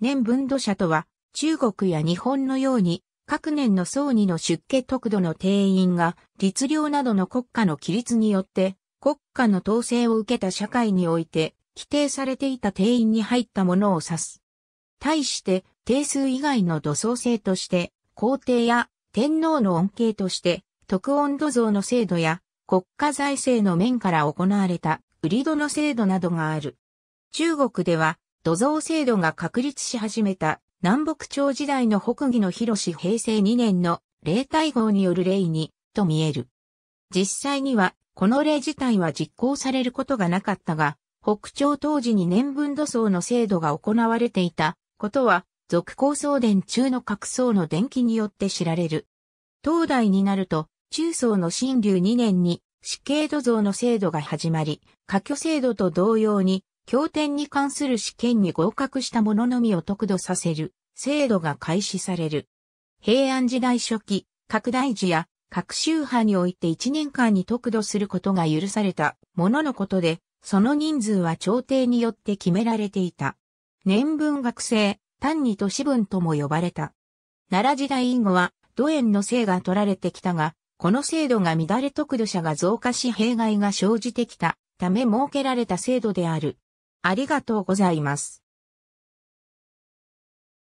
年分土社とは、中国や日本のように、各年の総にの出家特度の定員が、律令などの国家の規律によって、国家の統制を受けた社会において、規定されていた定員に入ったものを指す。対して、定数以外の土葬制として、皇帝や天皇の恩恵として、特温土像の制度や、国家財政の面から行われた、売り土の制度などがある。中国では、土蔵制度が確立し始めた南北朝時代の北義の広し平成2年の霊体号による霊に、と見える。実際には、この例自体は実行されることがなかったが、北朝当時に年分土葬の制度が行われていたことは、俗高層電中の各層の電気によって知られる。東大になると、中層の新竜2年に死刑土蔵の制度が始まり、過去制度と同様に経典に関する試験に合格した者のみを得度させる制度が開始される。平安時代初期、各大寺や各宗派において1年間に得度することが許されたもののことで、その人数は朝廷によって決められていた。年分学生、単に都市分とも呼ばれた。奈良時代以後は、土縁の姓が取られてきたが、この制度が乱れ得度者が増加し弊害が生じてきたため設けられた制度である。ありがとうございます。